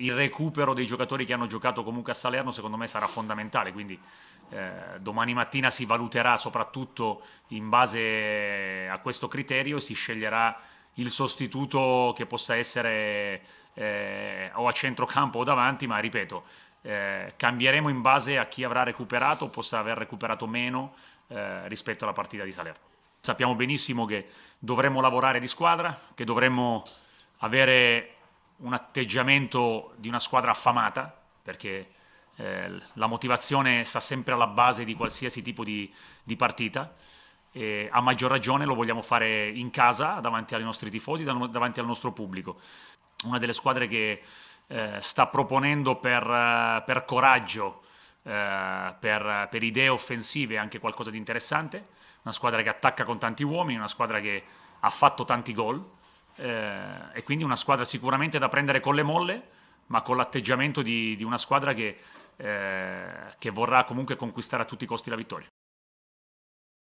il recupero dei giocatori che hanno giocato comunque a Salerno secondo me sarà fondamentale, quindi eh, domani mattina si valuterà soprattutto in base a questo criterio e si sceglierà il sostituto che possa essere eh, o a centrocampo o davanti, ma ripeto, eh, cambieremo in base a chi avrà recuperato o possa aver recuperato meno eh, rispetto alla partita di Salerno. Sappiamo benissimo che dovremmo lavorare di squadra, che dovremmo avere un atteggiamento di una squadra affamata, perché eh, la motivazione sta sempre alla base di qualsiasi tipo di, di partita. E a maggior ragione lo vogliamo fare in casa, davanti ai nostri tifosi, davanti al nostro pubblico. Una delle squadre che eh, sta proponendo per, eh, per coraggio, eh, per, per, idee offensive anche qualcosa di interessante. Una squadra che attacca con tanti uomini, una squadra che ha fatto tanti gol eh, e quindi una squadra sicuramente da prendere con le molle, ma con l'atteggiamento di, di una squadra che, eh, che vorrà comunque conquistare a tutti i costi la vittoria.